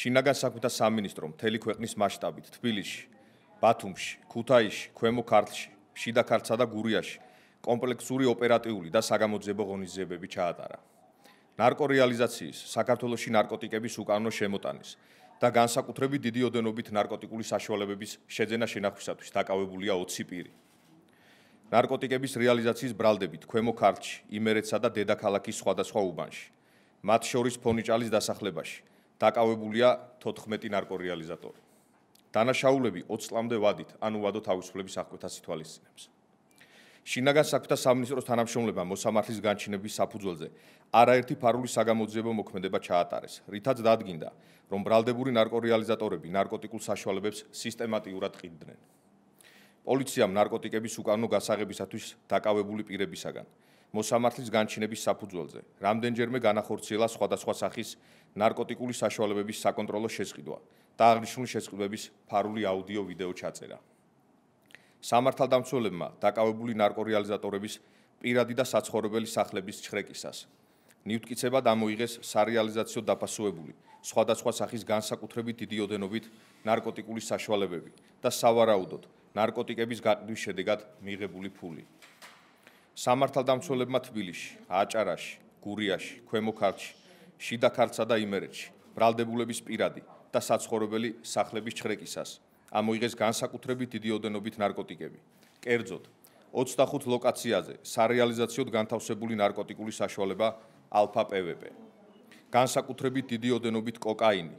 შინაგან საქმეთა სამინისტრო მთელი ქვეყნის მასშტაბით თბილისში, ბათუმში, ქუთაისში, ქვემო ქართლში, შიდა ქართლსა და გურიაში კომპლექსური ოპერატიული და საგამოძიებო ღონისძიებები ჩაატარა. ნარკორეალიზაციის, საქართველოსში ნარკოტიკების უკანონო შემოტანის და განსაკუთრებით დიდი ოდენობით ნარკოტიკული საშუალებების შეძენა შენახვისათვის დაკავებულია 20 პირი. ნარკოტიკების რეალიზაციის ბრალდებით ქვემო ქართლში, იმერეთსა და დედაქალაქის სხვადასხვა უბანში, მათ შორის ფონიჭალის დასახლებაში, დაკავებულია 14 ნარკორეალიზატორი. დანაშაულები 20 წლამდე ვადით, ანუ ვადო თავისუფლების აღკვეთა სიტუალიზინებს. შინაგან საქმეთა სამინისტროს თანამშრომლებმა მოსამართლის განჩინების საფუძველზე არაერთი ფარული საგამოძიებო მოქმედება ჩაატარეს, რითაც დადგინდა, რომ ბრალდებული ნარკორეალიზატორები ნარკოტიკულ საშუალებებს სისტემატიურად ყიდდნენ. პოლიციამ ნარკოტიკების უკანონო გასაღებისათვის დაკავებული პირებისაგან მოსამართლის განჩინების საფუძველზე. რამდენჯერმე განახორციელა სხვადასხვა სახის ნარკოტიკული საშუალებების საკონტროლო შეზღუდვა და აღნიშნული შეზღუდვების ფარული აუდიო ვიდეო ჩაწერა. სამართალდამცველებმა დაკავებული ნარკორეალიზატორების პირადი და საცხოვრებელი სახლების ჩხრეკისას ნიუტკიცება დამოიღეს სარეალიზაციო დაფასოებული სხვადასხვა სახის განსაკუთრებით დიდი ოდენობით ნარკოტიკული საშუალებები და სავარაუდოდ ნარკოტიკების გაყიდვის შედეგად მიღებული ფული. სამართალდამცველებმა თბილისში, აჭარაში, გურიაში, ქვემო ქართლში, შიდა ქართლსა და იმერეთში ბრალდებულების პირადი და საცხოვრებელი სახლების ჩხრეკისას ამოიღეს განსაკუთრებით დიდი ოდენობით ნარკოტიკები. კერძოდ 25 ლოკაციაზე სარეალიზაციოდ განთავსებული ნარკოტიკული საშუალება ალფა პვპ. განსაკუთრებით დიდი ოდენობით კოკაინი,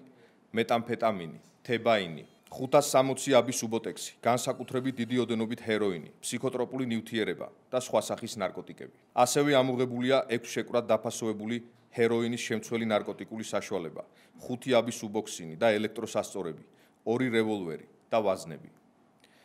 მეტამფეტამინი, თებაინი, 560 აბი სუბოტექსი, განსაკუთრებით დიდი ოდენობით ჰეროინი, ფსიქოტროპული ნივთიერება და სხვა სახის ნარკოტიკები. ასევე ამუღებულია 6 შეკრა დაფასოებული ჰეროინის შემცველი ნარკოტიკული საშუალება, 5 აბი სუბოქსინი და ელექტროსასწორები, 2 რევოლვერი და ვაზნები.